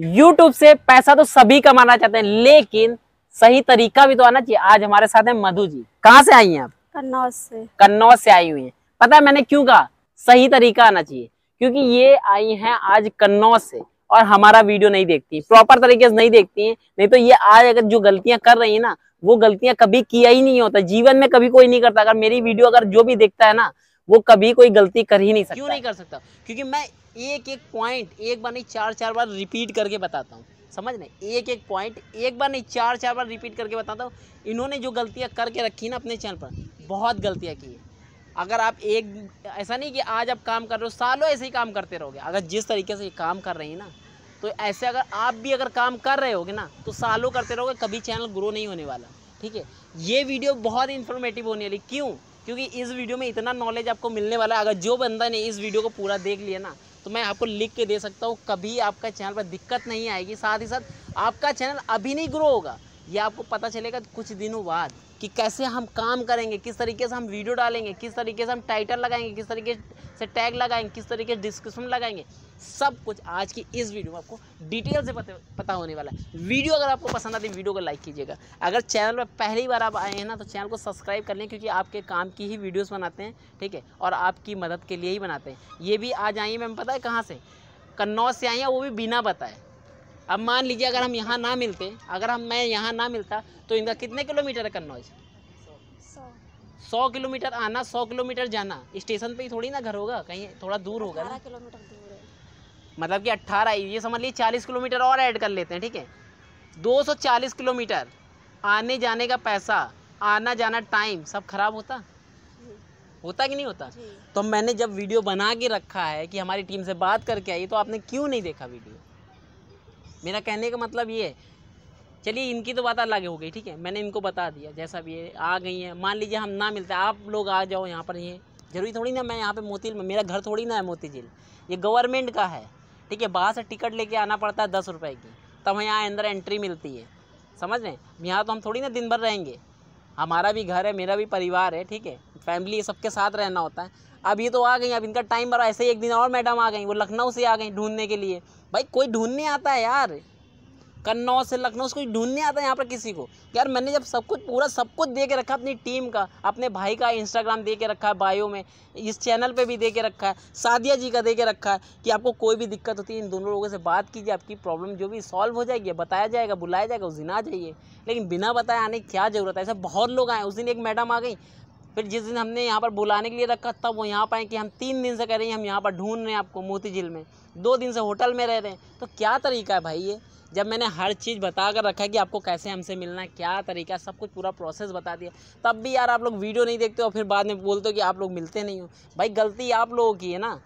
YouTube से पैसा तो सभी कमाना चाहते हैं लेकिन सही तरीका भी तो आना चाहिए आज हमारे साथ है मधु जी कहाँ से आई हैं आप कन्नौज से कन्नौज से आई हुई हैं पता है मैंने क्यों कहा सही तरीका आना चाहिए क्योंकि ये आई हैं आज कन्नौज से और हमारा वीडियो नहीं देखती प्रॉपर तरीके से नहीं देखती है नहीं तो ये आज अगर जो गलतियां कर रही है ना वो गलतियां कभी किया ही नहीं होता जीवन में कभी कोई नहीं करता अगर मेरी वीडियो अगर जो भी देखता है ना वो कभी कोई गलती कर ही नहीं सकता क्यों नहीं कर सकता क्योंकि मैं एक एक पॉइंट एक बार नहीं चार चार बार रिपीट करके बताता हूँ समझ नहीं एक एक पॉइंट एक बार नहीं चार चार बार रिपीट करके बताता हूँ इन्होंने जो गलतियाँ करके रखी ना अपने चैनल पर बहुत गलतियाँ की है अगर आप एक ऐसा नहीं कि आज आप काम कर रहे हो सालों ऐसे ही काम करते रहोगे अगर जिस तरीके से काम कर रही हैं ना तो ऐसे अगर आप भी अगर काम कर रहे होगे ना तो सालों करते रहोगे कभी चैनल ग्रो नहीं होने वाला ठीक है ये वीडियो बहुत इन्फॉर्मेटिव होने वाली क्यों क्योंकि इस वीडियो में इतना नॉलेज आपको मिलने वाला है अगर जो बंदा ने इस वीडियो को पूरा देख लिया ना तो मैं आपको लिख के दे सकता हूँ कभी आपका चैनल पर दिक्कत नहीं आएगी साथ ही साथ आपका चैनल अभी नहीं ग्रो होगा ये आपको पता चलेगा कुछ दिनों बाद कि कैसे हम काम करेंगे किस तरीके से हम वीडियो डालेंगे किस तरीके से हम टाइटल लगाएंगे किस तरीके से टैग लगाएंगे किस तरीके से डिस्क्रिप्शन लगाएंगे सब कुछ आज की इस वीडियो में आपको डिटेल से पता होने वाला है वीडियो अगर आपको पसंद आती है वीडियो को लाइक कीजिएगा अगर चैनल पर पहली बार आप आए हैं ना तो चैनल को सब्सक्राइब कर लें क्योंकि आपके काम की ही वीडियोज़ बनाते हैं ठीक है और आपकी मदद के लिए ही बनाते हैं ये भी आज आई मैम पता है कहाँ से कन्नौज से आई हैं वो भी बिना बताए अब मान लीजिए अगर हम यहाँ ना मिलते अगर हम मैं यहाँ ना मिलता तो इनका कितने किलोमीटर है कन्नौज सौ किलोमीटर आना सौ किलोमीटर जाना स्टेशन पे ही थोड़ी ना घर होगा कहीं थोड़ा दूर होगा ना किलोमीटर दूर है मतलब कि अट्ठारह ये समझ लीजिए चालीस किलोमीटर और ऐड कर लेते हैं ठीक है दो सौ चालीस किलोमीटर आने जाने का पैसा आना जाना टाइम सब खराब होता होता कि नहीं होता तो मैंने जब वीडियो बना के रखा है कि हमारी टीम से बात करके आई तो आपने क्यों नहीं देखा वीडियो मेरा कहने का मतलब ये है चलिए इनकी तो बात अलग हो गई ठीक है मैंने इनको बता दिया जैसा भी है आ गई हैं मान लीजिए हम ना मिलते आप लोग आ जाओ यहाँ पर ये जरूरी थोड़ी ना मैं यहाँ पे मोती मेरा घर थोड़ी ना है मोती झील ये गवर्नमेंट का है ठीक है बाहर से टिकट लेके आना पड़ता है दस रुपये की तब यहाँ अंदर एंट्री मिलती है समझ रहे यहाँ तो हम थोड़ी ना दिन भर रहेंगे हमारा भी घर है मेरा भी परिवार है ठीक है फैमिली सबके साथ रहना होता है अब ये तो आ गई अब इनका टाइम भरा ऐसे ही एक दिन और मैडम आ गई वो लखनऊ से आ गई ढूंढने के लिए भाई कोई ढूंढने आता है यार कन्नौज से लखनऊ से कोई ढूंढने आता है यहाँ पर किसी को यार मैंने जब सब कुछ पूरा सब कुछ दे के रखा अपनी टीम का अपने भाई का इंस्टाग्राम दे के रखा है बायो में इस चैनल पे भी दे के रखा है सादिया जी का दे के रखा है कि आपको कोई भी दिक्कत होती है इन दोनों लोगों से बात कीजिए आपकी प्रॉब्लम जो भी सॉल्व हो जाएगी बताया जाएगा बुलाया जाएगा उस दिन आ जाइए लेकिन बिना बताए आने की क्या ज़रूरत है ऐसे बहुत लोग आए उस दिन एक मैडम आ गई फिर जिस दिन हमने यहाँ पर बुलाने के लिए रखा तब वो यहाँ पाए कि हम तीन दिन से कह रहे हैं हम यहाँ पर ढूंढ रहे हैं आपको मोती झील में दो दिन से होटल में रह रहे हैं तो क्या तरीका है भाई ये जब मैंने हर चीज़ बता कर रखा है कि आपको कैसे हमसे मिलना है क्या तरीका सब कुछ पूरा प्रोसेस बता दिया तब भी यार आप लोग वीडियो नहीं देखते हो फिर बाद में बोलते हो कि आप लोग मिलते नहीं हो भाई गलती आप लोगों की है ना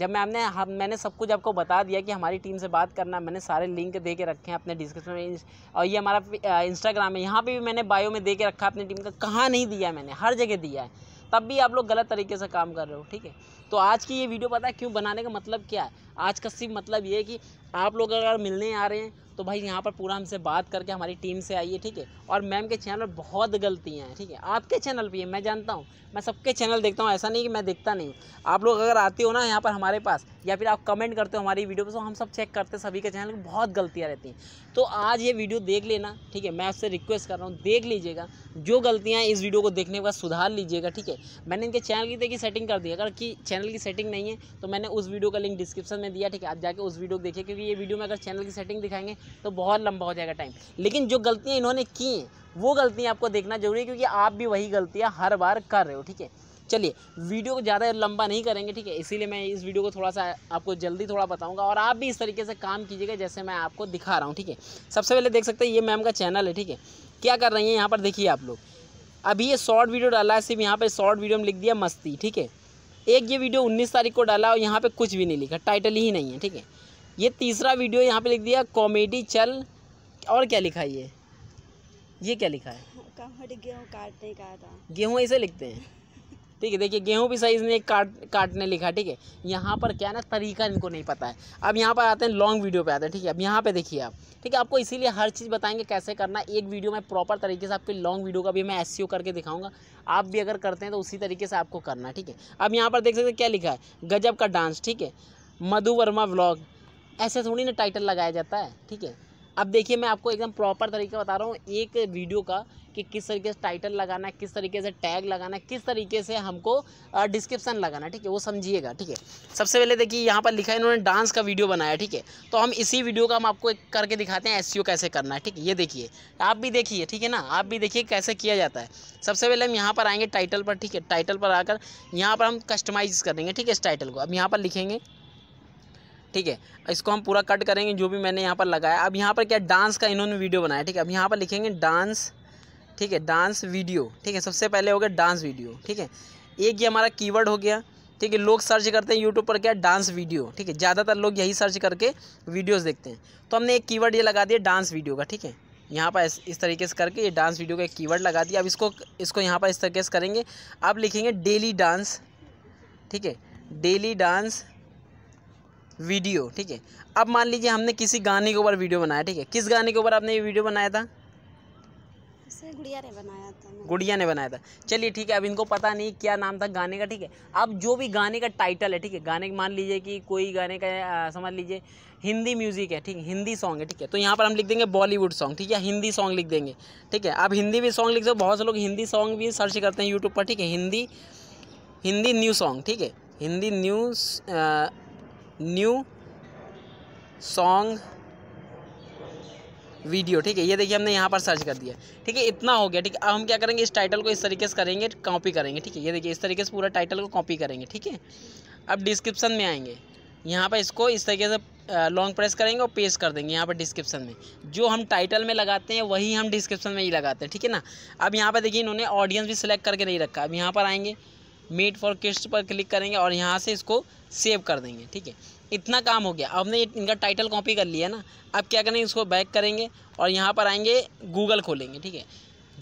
जब मैम ने हम मैंने सब कुछ आपको बता दिया कि हमारी टीम से बात करना मैंने सारे लिंक दे के रखे हैं अपने डिस्क्रिप्शन में और ये हमारा इंस्टाग्राम है यहाँ पर भी मैंने बायो में दे के रखा अपनी टीम का कहाँ नहीं दिया मैंने हर जगह दिया है तब भी आप लोग गलत तरीके से काम कर रहे हो ठीक है तो आज की ये वीडियो पता है क्यों बनाने का मतलब क्या है आज का सिर्फ मतलब ये है कि आप लोग अगर मिलने आ रहे हैं तो भाई यहाँ पर पूरा हमसे बात करके हमारी टीम से आइए ठीक है और मैम के चैनल पर बहुत गलतियाँ हैं ठीक है आपके चैनल पर मैं जानता हूँ मैं सबके चैनल देखता हूँ ऐसा नहीं कि मैं देखता नहीं हूँ आप लोग अगर आते हो ना यहाँ पर हमारे पास या फिर आप कमेंट करते हो हमारी वीडियो पर तो हम सब चेक करते हैं सभी के चैनल पर बहुत गलतियाँ रहती हैं तो आज ये वीडियो देख लेना ठीक है मैं आपसे रिक्वेस्ट कर रहा हूँ देख लीजिएगा जो गलतियाँ इस वीडियो को देखने के बाद सुधार लीजिएगा ठीक है मैंने इनके चैनल की देखिए तो सेटिंग कर दी अगर कि चैनल की सेटिंग नहीं है तो मैंने उस वीडियो का लिंक डिस्क्रिप्शन में दिया ठीक है आप जाके उस वीडियो को देखिए क्योंकि ये वीडियो में अगर चैनल की सेटिंग दिखाएंगे तो बहुत लंबा हो जाएगा टाइम लेकिन जो गलतियाँ इन्होंने की हैं वो गलतियाँ आपको देखना जरूरी है क्योंकि आप भी वही गलतियाँ हर बार कर रहे हो ठीक है चलिए वीडियो को ज़्यादा लंबा नहीं करेंगे ठीक है इसीलिए मैं इस वीडियो को थोड़ा सा आपको जल्दी थोड़ा बताऊंगा और आप भी इस तरीके से काम कीजिएगा जैसे मैं आपको दिखा रहा हूँ ठीक है सबसे पहले देख सकते हैं ये मैम का चैनल है ठीक है क्या कर रही हैं यहाँ पर देखिए आप लोग अभी ये शॉर्ट वीडियो डाला है सिर्फ यहाँ पर शॉर्ट वीडियो में लिख दिया मस्ती ठीक है एक ये वीडियो उन्नीस तारीख को डाला और यहाँ पर कुछ भी नहीं लिखा टाइटल ही नहीं है ठीक है ये तीसरा वीडियो यहाँ पे लिख दिया कॉमेडी चल और क्या लिखा है ये ये क्या लिखा है गेहूँ काटने का था गेहूँ ऐसे लिखते हैं ठीक है देखिए गेहूँ भी सही इसने काट काटने लिखा ठीक है यहाँ पर क्या ना तरीका इनको नहीं पता है अब यहाँ पर आते हैं लॉन्ग वीडियो पे आते हैं ठीक है अब यहाँ पे देखिए आप ठीक है आपको इसीलिए हर चीज़ बताएंगे कैसे करना एक वीडियो में प्रॉपर तरीके से आपके लॉन्ग वीडियो का भी मैं एस करके दिखाऊंगा आप भी अगर करते हैं तो उसी तरीके से आपको करना ठीक है अब यहाँ पर देख सकते क्या लिखा है गजब का डांस ठीक है मधु वर्मा ब्लॉग ऐसे थोड़ी ना टाइटल लगाया जाता है ठीक है अब देखिए मैं आपको एकदम प्रॉपर तरीका बता रहा हूँ एक वीडियो का कि किस तरीके से टाइटल लगाना है किस तरीके से टैग लगाना है किस तरीके से हमको डिस्क्रिप्शन लगाना है ठीक है वो समझिएगा ठीक है सबसे पहले देखिए यहाँ पर लिखा है इन्होंने डांस का वीडियो बनाया ठीक है तो हम इसी वीडियो का हम आपको एक करके दिखाते हैं एस e कैसे करना है ठीक है ये देखिए आप भी देखिए ठीक है ना आप भी देखिए कैसे किया जाता है सबसे पहले हम यहाँ पर आएंगे टाइटल पर ठीक है टाइटल पर आकर यहाँ पर हम कस्टमाइज़ करेंगे ठीक है इस टाइटल को अब यहाँ पर लिखेंगे ठीक है इसको हम पूरा कट करेंगे जो भी मैंने यहाँ पर लगाया अब यहाँ पर क्या डांस का इन्होंने वीडियो बनाया ठीक है अब यहाँ पर लिखेंगे डांस ठीक है डांस वीडियो ठीक है सबसे पहले हो गया डांस वीडियो ठीक है एक ये हमारा कीवर्ड हो गया ठीक है लोग सर्च करते हैं यूट्यूब पर क्या डांस वीडियो ठीक है ज़्यादातर लोग यही सर्च करके वीडियोस देखते हैं तो हमने एक कीवर्ड ये लगा दिया डांस वीडियो का ठीक है यहाँ पर इस तरीके से करके ये डांस वीडियो का एक कीवर्ड लगा दिया अब इसको इसको यहाँ पर इस तरीके से करेंगे अब लिखेंगे डेली डांस ठीक है डेली डांस वीडियो ठीक है अब मान लीजिए हमने किसी गाने के ऊपर वीडियो बनाया ठीक है किस गाने के ऊपर आपने ये वीडियो बनाया था गुड़िया ने बनाया था गुड़िया ने बनाया था चलिए ठीक है अब इनको पता नहीं क्या नाम था गाने का ठीक है अब जो भी गाने का टाइटल है ठीक है गाने मान लीजिए कि कोई गाने का समझ लीजिए हिंदी म्यूज़िक है ठीक है हिंदी सॉन्ग है ठीक है तो यहाँ पर हम लिख देंगे बॉलीवुड सॉन्ग ठीक है हिंदी सॉन्ग लिख देंगे ठीक है आप हिंदी भी सॉन्ग लिख सकते हो बहुत से लोग हिंदी सॉन्ग भी सर्च करते हैं यूट्यूब पर ठीक है हिंदी हिंदी न्यू सॉन्ग ठीक है Hindi new new song video ठीक है ये देखिए हमने यहाँ पर सर्च कर दिया ठीक है इतना हो गया ठीक है अब हम क्या करेंगे इस टाइटल को इस तरीके से करेंगे कॉपी करेंगे ठीक है ये देखिए इस तरीके से पूरा टाइटल को कॉपी करेंगे ठीक है अब डिस्क्रिप्शन में आएंगे यहाँ पर इसको इस तरीके से लॉन्ग प्रेस करेंगे और पेस्ट कर देंगे यहाँ पर डिस्क्रिप्शन में जो हम टाइटल में लगाते हैं वही हम डिस्क्रिप्शन में ही लगाते हैं ठीक है ना अब यहाँ पर देखिए इन्होंने ऑडियंस भी सिलेक्ट करके नहीं रखा अब यहाँ पर आएंगे मीट फॉर किस्ट पर क्लिक करेंगे और यहाँ से इसको सेव कर देंगे ठीक है इतना काम हो गया अब ने इनका टाइटल कॉपी कर लिया ना अब क्या करेंगे इसको बैक करेंगे और यहाँ पर आएंगे गूगल खोलेंगे ठीक है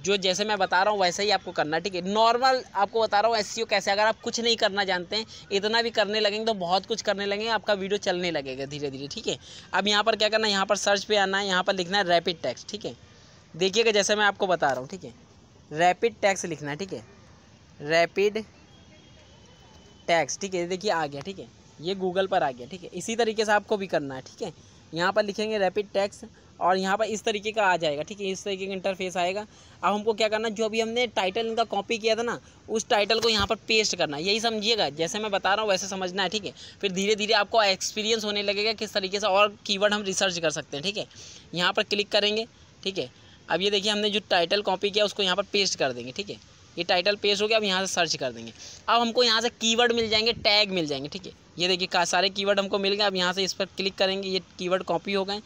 जो जैसे मैं बता रहा हूँ वैसे ही आपको करना ठीक है नॉर्मल आपको बता रहा हूँ एस e कैसे अगर आप कुछ नहीं करना जानते हैं इतना भी करने लगेंगे तो बहुत कुछ करने लगेंगे आपका वीडियो चलने लगेगा धीरे धीरे ठीक है अब यहाँ पर क्या करना है यहाँ पर सर्च पे आना है यहाँ पर लिखना है रैपिड टैक्स ठीक है देखिएगा जैसे मैं आपको बता रहा हूँ ठीक है रैपिड टैक्स लिखना है ठीक है रैपिड टैक्स ठीक है देखिए आ गया ठीक है ये गूगल पर आ गया ठीक है इसी तरीके से आपको भी करना है ठीक है यहाँ पर लिखेंगे रैपिड टैक्स और यहाँ पर इस तरीके का आ जाएगा ठीक है इस तरीके का इंटरफेस आएगा अब हमको क्या करना जो अभी हमने टाइटल इनका कॉपी किया था ना उस टाइटल को यहाँ पर पेस्ट करना यही समझिएगा जैसे मैं बता रहा हूँ वैसे समझना है ठीक है फिर धीरे धीरे आपको एक्सपीरियंस होने लगेगा किस तरीके से और कीवर्ड हम रिसर्च कर सकते हैं ठीक है यहाँ पर क्लिक करेंगे ठीक है अब ये देखिए हमने जो टाइटल कॉपी किया उसको यहाँ पर पेस्ट कर देंगे ठीक है ये टाइटल पेज हो गया अब यहाँ से सर्च कर देंगे अब हमको यहाँ से कीवर्ड मिल जाएंगे टैग मिल जाएंगे ठीक है ये देखिए का सारे कीवर्ड हमको मिल गए अब यहाँ से इस पर क्लिक करेंगे ये कीवर्ड कॉपी हो गए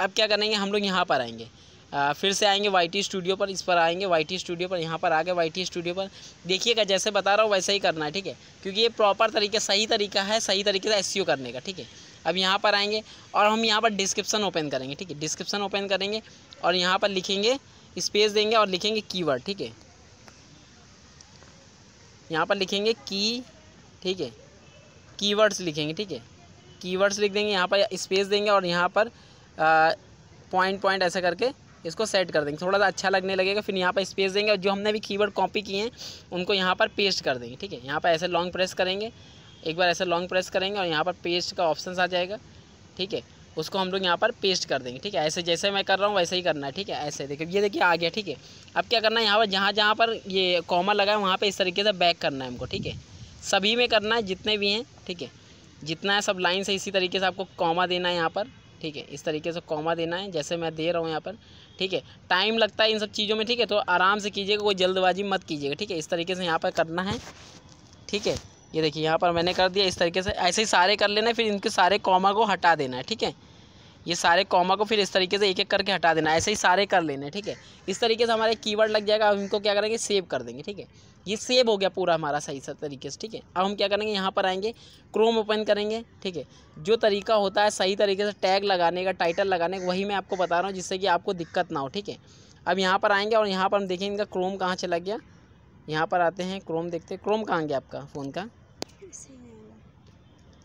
अब क्या करेंगे हम लोग यहाँ पर आएंगे आ, फिर से आएंगे वाई टी स्टूडियो पर इस पर आएंगे वाई टी स्टूडियो पर यहाँ पर आ गए वाई टी स्टूडियो पर देखिएगा जैसे बता रहा हूँ वैसे ही करना है ठीक है क्योंकि ये प्रॉपर तरीके सही तरीका है सही तरीके से एस e करने का ठीक है अब यहाँ पर आएंगे और हम यहाँ पर डिस्क्रिप्सन ओपन करेंगे ठीक है डिस्क्रिप्सन ओपन करेंगे और यहाँ पर लिखेंगे स्पेस देंगे और लिखेंगे कीवर्ड ठीक है यहाँ पर लिखेंगे की ठीक है कीवर्ड्स लिखेंगे ठीक है कीवर्ड्स लिख देंगे यहाँ पर स्पेस देंगे और यहाँ पर पॉइंट पॉइंट ऐसा करके इसको सेट कर देंगे थोड़ा सा अच्छा लगने लगेगा फिर यहाँ पर स्पेस देंगे और जो हमने भी कीवर्ड कॉपी किए हैं उनको यहाँ पर पेस्ट कर देंगे ठीक है यहाँ पर ऐसे लॉन्ग प्रेस करेंगे एक बार ऐसे लॉन्ग प्रेस करेंगे और यहाँ पर पेस्ट का ऑप्शन आ जाएगा ठीक है उसको हम लोग यहाँ पर पेस्ट कर देंगे ठीक है ऐसे जैसे मैं कर रहा हूँ वैसे ही करना है ठीक है ऐसे देखिए ये देखिए आ गया ठीक है अब क्या करना है यहाँ पर जहाँ जहाँ पर ये कॉमा लगा है वहाँ पर इस तरीके से बैक करना है हमको ठीक है सभी में करना है जितने भी हैं ठीक है जितना है सब लाइन से इसी तरीके से आपको कॉमा देना है यहाँ पर ठीक है इस तरीके से कॉमा देना है जैसे मैं दे रहा हूँ यहाँ पर ठीक है टाइम लगता है इन सब चीज़ों में ठीक है तो आराम से कीजिएगा कोई जल्दबाजी मत कीजिएगा ठीक है इस तरीके से यहाँ पर करना है ठीक है ये देखिए यहाँ पर मैंने कर दिया इस तरीके से ऐसे ही सारे कर लेना है फिर इनके सारे कॉमा को हटा देना है ठीक है ये सारे कॉमा को फिर इस तरीके से एक एक करके हटा देना ऐसे ही सारे कर लेने ठीक है इस तरीके से हमारा कीवर्ड लग जाएगा अब इनको क्या करेंगे सेव कर देंगे ठीक है ये सेव हो गया पूरा हमारा सही सर तरीके से ठीक है अब हम क्या करेंगे यहाँ पर आएंगे क्रोम ओपन करेंगे ठीक है जो तरीका होता है सही तरीके से टैग लगाने का टाइटल लगाने का वही मैं आपको बता रहा हूँ जिससे कि आपको दिक्कत ना हो ठीक है अब यहाँ पर आएंगे और यहाँ पर हम देखेंगे इनका क्रोम कहाँ चला गया यहाँ पर आते हैं क्रोम देखते हैं क्रोम कहाँ गया आपका फ़ोन का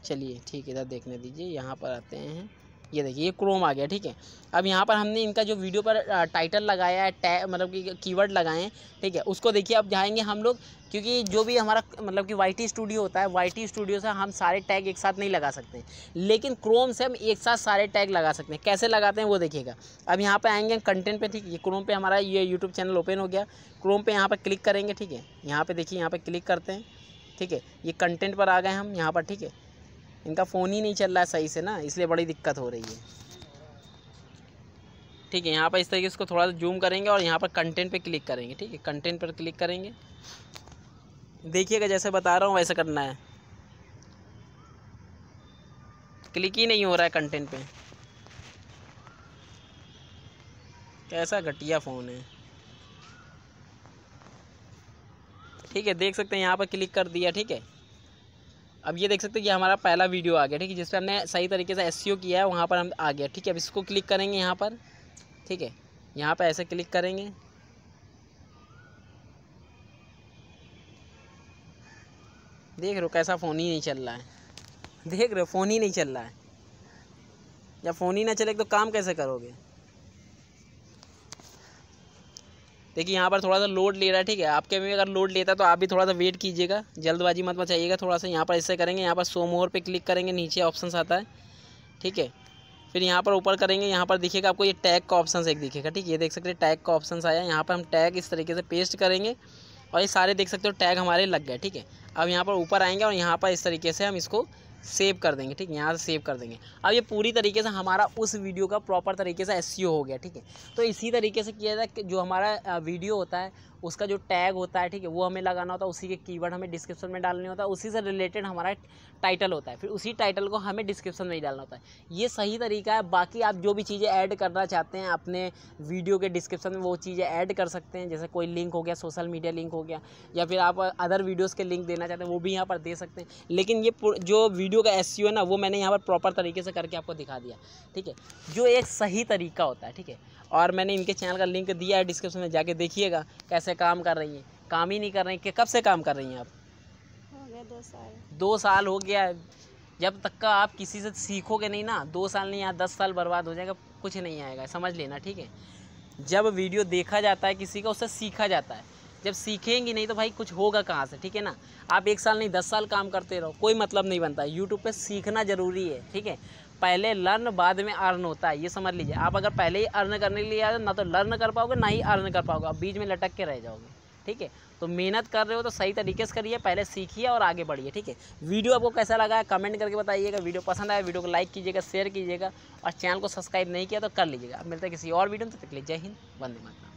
चलिए ठीक है इधर देखने दीजिए यहाँ पर आते हैं ये देखिए ये क्रोम आ गया ठीक है अब यहाँ पर हमने इनका जो वीडियो पर टाइटल लगाया है टै मतलब कि कीवर्ड लगाए हैं ठीक है उसको देखिए अब जाएंगे हम लोग क्योंकि जो भी हमारा मतलब कि वाई स्टूडियो होता है वाई स्टूडियो से हम सारे टैग एक साथ नहीं लगा सकते लेकिन क्रोम से हम एक साथ सारे टैग लगा सकते हैं कैसे लगाते हैं वो देखिएगा अब यहाँ पर आएंगे कंटेंट पर ठीक है क्रोम पर हमारा ये यूट्यूब चैनल ओपन हो गया क्रोम पर यहाँ पर क्लिक करेंगे ठीक है यहाँ पर देखिए यहाँ पर क्लिक करते हैं ठीक है ये कंटेंट पर आ गए हम यहाँ पर ठीक है इनका फ़ोन ही नहीं चल रहा है सही से ना इसलिए बड़ी दिक्कत हो रही है ठीक है यहाँ पर इस तरीके इसको थोड़ा सा जूम करेंगे और यहाँ पर कंटेंट पे क्लिक करेंगे ठीक है कंटेंट पर क्लिक करेंगे देखिएगा जैसे बता रहा हूँ वैसे करना है क्लिक ही नहीं हो रहा है कंटेंट पे कैसा घटिया फ़ोन है ठीक है देख सकते हैं यहाँ पर क्लिक कर दिया ठीक है अब ये देख सकते हैं कि हमारा पहला वीडियो आ गया ठीक है जिस पर हमने सही तरीके से एस e किया है वहाँ पर हम आ गया ठीक है अब इसको क्लिक करेंगे यहाँ पर ठीक है यहाँ पर ऐसे क्लिक करेंगे देख रहे हो कैसा फ़ोन ही नहीं चल रहा है देख रहे हो फ़ोन ही नहीं चल रहा है जब फ़ोन ही ना चले तो काम कैसे करोगे देखिए यहाँ पर थोड़ा सा लोड ले रहा है ठीक है आपके भी अगर लोड लेता है तो आप भी थोड़ा सा वेट कीजिएगा जल्दबाजी मत मचाइएगा थोड़ा सा यहाँ पर ऐसे करेंगे यहाँ पर सो मोर पर क्लिक करेंगे नीचे ऑप्शन आता है ठीक है फिर यहाँ पर ऊपर करेंगे यहाँ पर दिखेगा आपको ये टैग का ऑप्शन एक दिखेगा ठीक है ये देख सकते हैं टैग का ऑप्शन आया यहाँ पर हम टैग इस तरीके से पेस्ट करेंगे और ये सारे देख सकते हो टैग हमारे लग गए ठीक है अब यहाँ पर ऊपर आएंगे और यहाँ पर इस तरीके से हम इसको सेव कर देंगे ठीक है यहाँ से सेव कर देंगे अब ये पूरी तरीके से हमारा उस वीडियो का प्रॉपर तरीके से एस e हो गया ठीक है तो इसी तरीके से किया जाए जो हमारा वीडियो होता है उसका जो टैग होता है ठीक है वो हमें लगाना होता है उसी के कीवर्ड हमें डिस्क्रिप्शन में डालने होता है उसी से रिलेटेड हमारा टाइटल होता है फिर उसी टाइटल को हमें डिस्क्रिप्शन में ही डालना होता है ये सही तरीका है बाकी आप जो भी चीज़ें ऐड करना चाहते हैं अपने वीडियो के डिस्क्रिप्शन में वो चीज़ें ऐड कर सकते हैं जैसे कोई लिंक हो गया सोशल मीडिया लिंक हो गया या फिर आप अदर वीडियोज़ के लिंक देना चाहते हैं वो भी यहाँ पर दे सकते हैं लेकिन ये जो वीडियो का एस e है ना वो मैंने यहाँ पर प्रॉपर तरीके से करके आपको दिखा दिया ठीक है जो एक सही तरीका होता है ठीक है और मैंने इनके चैनल का लिंक दिया है डिस्क्रिप्शन में जाके देखिएगा कैसे काम कर रही हैं काम ही नहीं कर रही कि कब से काम कर रही हैं आप दो साल दो साल हो गया है जब तक का आप किसी से सीखोगे नहीं ना दो साल नहीं यहाँ दस साल बर्बाद हो जाएगा कुछ नहीं आएगा समझ लेना ठीक है जब वीडियो देखा जाता है किसी का उससे सीखा जाता है जब सीखेंगी नहीं तो भाई कुछ होगा कहाँ से ठीक है ना आप एक साल नहीं दस साल काम करते रहो कोई मतलब नहीं बनता यूट्यूब पे सीखना ज़रूरी है ठीक है पहले लर्न बाद में अर्न होता है ये समझ लीजिए आप अगर पहले ही अर्न करने के लिए आ ना तो लर्न कर पाओगे ना ही अर्न कर पाओगे आप बीच में लटक के रह जाओगे ठीक है तो मेहनत कर रहे हो तो सही तरीके से करिए पहले सीखिए और आगे बढ़िए ठीक है वीडियो आपको कैसा लगा है कमेंट करके बताइएगा वीडियो पसंद आया वीडियो को लाइक कीजिएगा शेयर कीजिएगा और चैनल को सब्सक्राइब नहीं किया तो कर लीजिएगा मिलता है किसी और वीडियो में तो तक जय हिंद वंदे मातरम